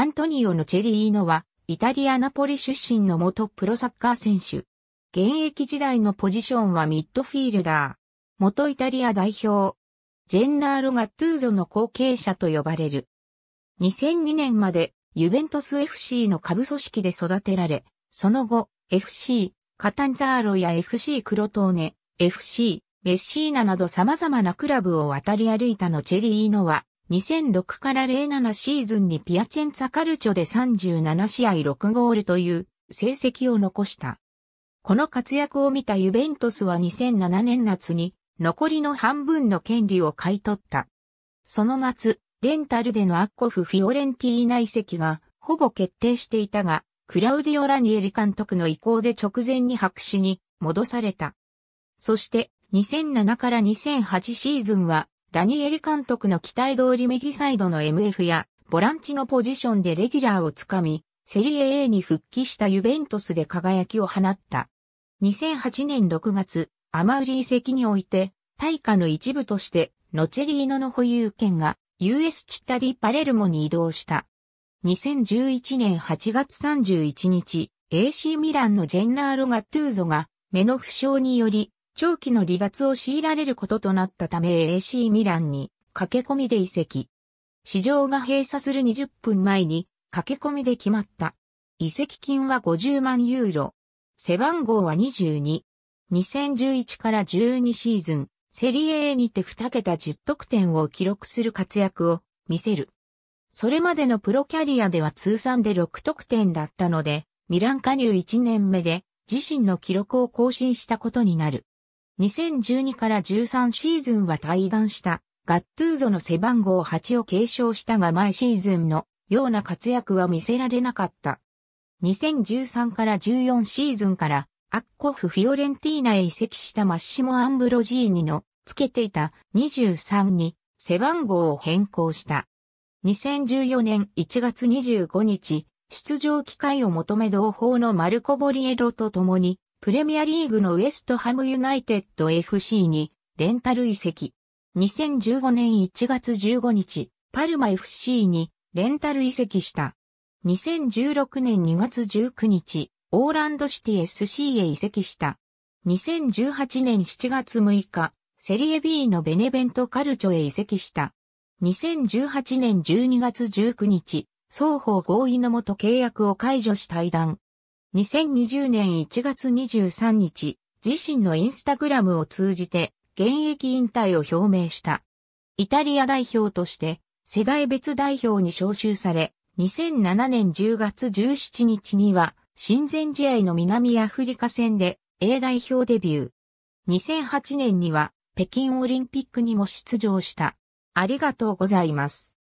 アントニオのチェリーノは、イタリア・ナポリ出身の元プロサッカー選手。現役時代のポジションはミッドフィールダー。元イタリア代表。ジェンナーロ・ガトゥーゾの後継者と呼ばれる。2002年までユベントス FC の下部組織で育てられ、その後 FC カタンザーロや FC クロトーネ、FC メッシーナなど様々なクラブを渡り歩いたのチェリーノは2006から07シーズンにピアチェンツァカルチョで37試合6ゴールという成績を残した。この活躍を見たユベントスは2007年夏に残りの半分の権利を買い取った。その夏、レンタルでのアッコフ・フィオレンティーナ遺籍がほぼ決定していたが、クラウディオ・ラニエリ監督の意向で直前に白紙に戻された。そして2007から2008シーズンはラニエリ監督の期待通り右サイドの MF やボランチのポジションでレギュラーをつかみ、セリエ A に復帰したユベントスで輝きを放った。2008年6月、アマウリー席において、対価の一部として、ノチェリーノの保有権が US チタリパレルモに移動した。2011年8月31日、AC ミランのジェンナーロ・ガトゥーゾが目の負傷により長期の離脱を強いられることとなったため AC ミランに駆け込みで移籍。市場が閉鎖する20分前に駆け込みで決まった。移籍金は50万ユーロ。背番号は22。2011から12シーズン、セリエ A にて2桁10得点を記録する活躍を見せる。それまでのプロキャリアでは通算で6得点だったので、ミラン加入1年目で自身の記録を更新したことになる。2012から13シーズンは退団したガットゥーゾの背番号8を継承したが前シーズンのような活躍は見せられなかった。2013から14シーズンからアッコフ・フィオレンティーナへ移籍したマッシモ・アンブロジーニのつけていた23に背番号を変更した。2014年1月25日、出場機会を求め同胞のマルコ・ボリエロと共にプレミアリーグのウエストハムユナイテッド FC にレンタル移籍。2015年1月15日、パルマ FC にレンタル移籍した。2016年2月19日、オーランドシティ SC へ移籍した。2018年7月6日、セリエ B のベネベントカルチョへ移籍した。2018年12月19日、双方合意のもと契約を解除し退団。2020年1月23日、自身のインスタグラムを通じて現役引退を表明した。イタリア代表として世代別代表に招集され、2007年10月17日には親善試合の南アフリカ戦で A 代表デビュー。2008年には北京オリンピックにも出場した。ありがとうございます。